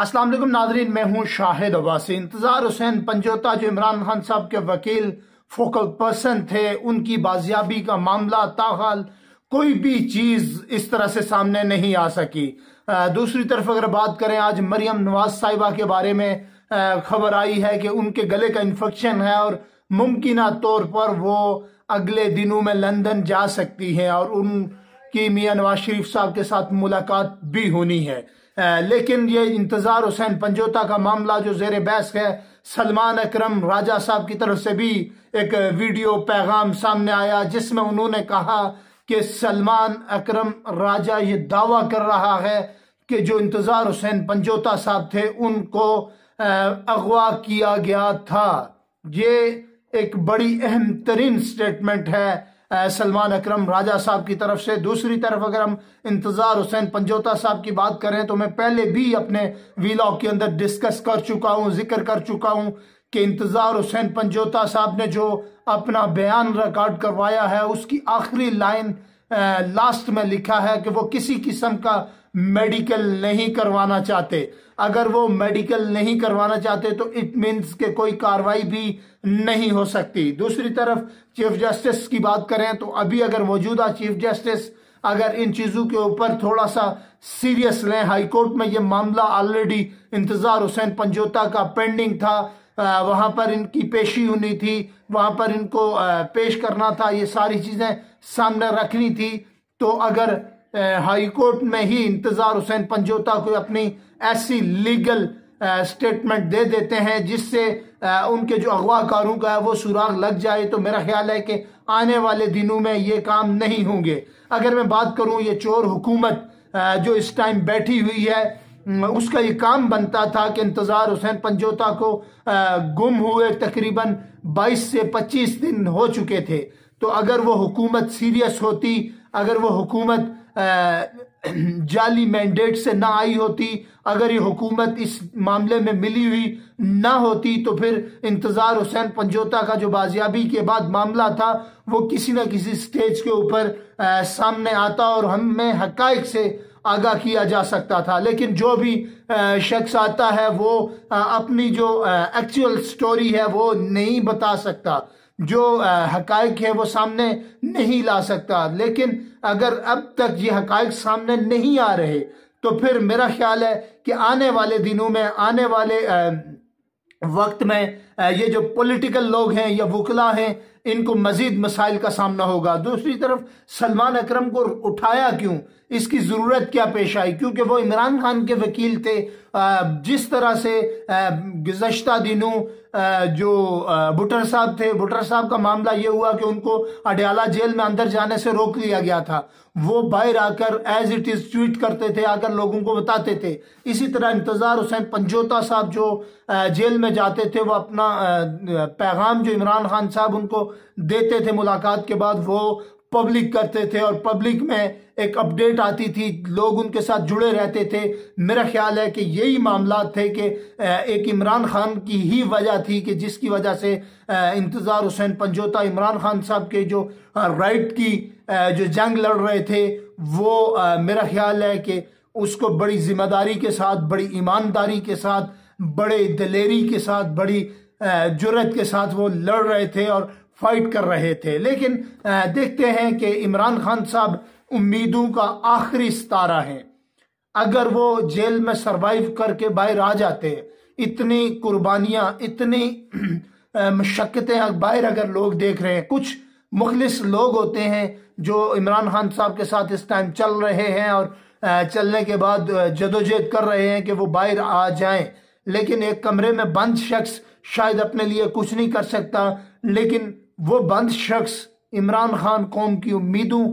अस्सलाम वालेकुम नाजरीन मैं हूं शाहिद अब्बासी इंतज़ार हुसैन पंजोता जो इमरान खान साहब के वकील फोकल पर्सन थे उनकी बाजियाबी का मामला ताहाल कोई भी चीज़ इस तरह से सामने नहीं आ सकी दूसरी तरफ अगर बात करें आज मरियम नवाज साहिबा के बारे में खबर आई है कि उनके गले का इन्फेक्शन है और मुमकिन तौर पर वो अगले दिनों में लंदन जा सकती हैं और उनकी मियाँ नवाज शरीफ साहब के साथ मुलाकात भी होनी है लेकिन ये इंतज़ार हुसैन पंजोता का मामला जो जेर बहस है सलमान अकरम राजा साहब की तरफ से भी एक वीडियो पैगाम सामने आया जिसमें उन्होंने कहा कि सलमान अकरम राजा ये दावा कर रहा है कि जो इंतज़ार हुसैन पंजोता साहब थे उनको अगवा किया गया था ये एक बड़ी अहम तरीन स्टेटमेंट है सलमान अकरम राजा साहब की तरफ से दूसरी तरफ अगर हम इंतज़ार हुसैन पंजोता साहब की बात करें तो मैं पहले भी अपने वीलॉग के अंदर डिस्कस कर चुका हूँ जिक्र कर चुका हूँ कि इंतज़ार हुसैन पंजोता साहब ने जो अपना बयान रिकॉर्ड करवाया है उसकी आखिरी लाइन लास्ट में लिखा है कि वो किसी किस्म का मेडिकल नहीं करवाना चाहते अगर वो मेडिकल नहीं करवाना चाहते तो इट मीन्स के कोई कार्रवाई भी नहीं हो सकती दूसरी तरफ चीफ जस्टिस की बात करें तो अभी अगर मौजूदा चीफ जस्टिस अगर इन चीज़ों के ऊपर थोड़ा सा सीरियस लें हाई कोर्ट में ये मामला ऑलरेडी इंतज़ार हुसैन पंजोता का पेंडिंग था वहां पर इनकी पेशी होनी थी वहां पर इनको पेश करना था ये सारी चीज़ें सामने रखनी थी तो अगर हाई कोर्ट में ही इंतज़ार हुसैन पंजोता को अपनी ऐसी लीगल स्टेटमेंट दे देते हैं जिससे उनके जो अगवाकारों का है वो सुराग लग जाए तो मेरा ख्याल है कि आने वाले दिनों में ये काम नहीं होंगे अगर मैं बात करूं ये चोर हुकूमत जो इस टाइम बैठी हुई है उसका ये काम बनता था कि इंतज़ार हुसैन पंजोता को गुम हुए तकरीबन 22 से 25 दिन हो चुके थे तो अगर वो हुकूमत सीरियस होती अगर वो हुकूमत जाली मैंडेट से ना आई होती अगर ये हुकूमत इस मामले में मिली हुई ना होती तो फिर इंतज़ार हुसैन पंजोता का जो बाजियाबी के बाद मामला था वो किसी न किसी स्टेज के ऊपर सामने आता और हमें हक से आगाह किया जा सकता था लेकिन जो भी शख्स आता है वो अपनी जो एक्चुअल स्टोरी है वो नहीं बता सकता जो हक है वो सामने नहीं ला सकता लेकिन अगर अब तक ये हक सामने नहीं आ रहे तो फिर मेरा ख्याल है कि आने वाले दिनों में आने वाले वक्त में ये जो पॉलिटिकल लोग हैं या वकला हैं इनको मजीद मसाइल का सामना होगा दूसरी तरफ सलमान अकरम को उठाया क्यों इसकी ज़रूरत क्या पेश आई क्योंकि वो इमरान खान के वकील थे जिस तरह से गुजशत दिनों जो भुटर साहब थे भुटर साहब का मामला ये हुआ कि उनको अडयाला जेल में अंदर जाने से रोक लिया गया था वो बाहर आकर एज इट इज़ ट्वीट करते थे आकर लोगों को बताते थे इसी तरह इंतज़ार हुसैन पंजोता साहब जो जेल में जाते थे वो अपना पैगाम जो इमरान खान साहब उनको देते थे मुलाकात के बाद वो पब्लिक करते थे और पब्लिक में एक अपडेट आती थी लोग उनके साथ जुड़े रहते थे मेरा ख्याल है कि यही मामला थे कि एक इमरान खान की ही वजह थी कि जिसकी वजह से इंतज़ार हुसैन पंजोता इमरान खान साहब के जो राइट की जो जंग लड़ रहे थे वो मेरा ख्याल है कि उसको बड़ी जिम्मेदारी के साथ बड़ी ईमानदारी के साथ बड़े दलेरी के साथ बड़ी जुरत के साथ वो लड़ रहे थे और फाइट कर रहे थे लेकिन देखते हैं कि इमरान खान साहब उम्मीदों का आखिरी सितारा है अगर वो जेल में सरवाइव करके बाहर आ जाते इतनी कुर्बानियां इतनी मशक्क़तें बाहर अगर लोग देख रहे हैं कुछ मुखलिस लोग होते हैं जो इमरान खान साहब के साथ इस टाइम चल रहे हैं और चलने के बाद जदोजहद कर रहे हैं कि वो बाहर आ जाएं लेकिन एक कमरे में बंद शख्स शायद अपने लिए कुछ नहीं कर सकता लेकिन वो बंद शख्स इमरान खान कौम की उम्मीदों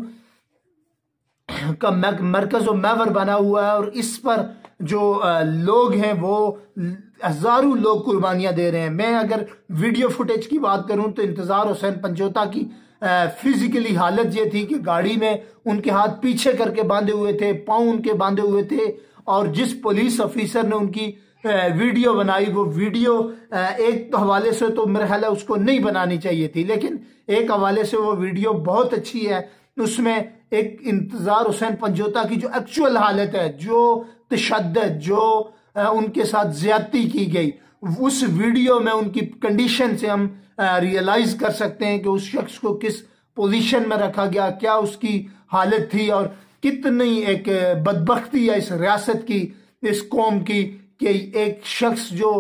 का मरकज़ व मैवर बना हुआ है और इस पर जो लोग हैं वो हज़ारों लोग कुर्बानियां दे रहे हैं मैं अगर वीडियो फुटेज की बात करूं तो इंतज़ार हुसैन पंचोता की फिज़िकली हालत ये थी कि गाड़ी में उनके हाथ पीछे करके बांधे हुए थे पाँव उनके बांधे हुए थे और जिस पुलिस ऑफिसर ने उनकी वीडियो बनाई वो वीडियो एक तो हवाले से तो मेरा ख्याल है उसको नहीं बनानी चाहिए थी लेकिन एक हवाले से वो वीडियो बहुत अच्छी है उसमें एक इंतज़ार हुसैन पंजोता की जो एक्चुअल हालत है जो तशद जो उनके साथ ज्यादती की गई उस वीडियो में उनकी कंडीशन से हम रियलाइज कर सकते हैं कि उस शख्स को किस पोजीशन में रखा गया क्या उसकी हालत थी और कितनी एक बदबख्ती है इस रियासत की इस कौम की कि एक शख्स जो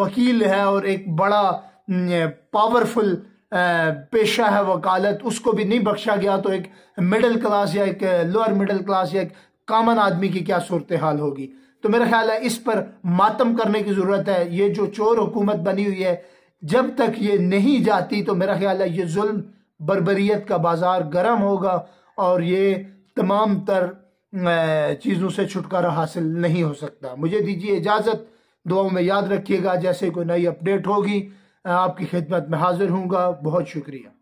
वकील है और एक बड़ा पावरफुल पेशा है वकालत उसको भी नहीं बख्शा गया तो एक मिडिल क्लास या एक लोअर मिडिल क्लास या एक कामन आदमी की क्या सूरत हाल होगी तो मेरा ख्याल है इस पर मातम करने की ज़रूरत है ये जो चोर हुकूमत बनी हुई है जब तक ये नहीं जाती तो मेरा ख्याल है ये जुल्म बरबरीत का बाज़ार गर्म होगा और ये तमाम तर चीज़ों से छुटकारा हासिल नहीं हो सकता मुझे दीजिए इजाज़त दुआओं में याद रखिएगा जैसे कोई नई अपडेट होगी आपकी खिदमत में हाजिर हूँगा बहुत शुक्रिया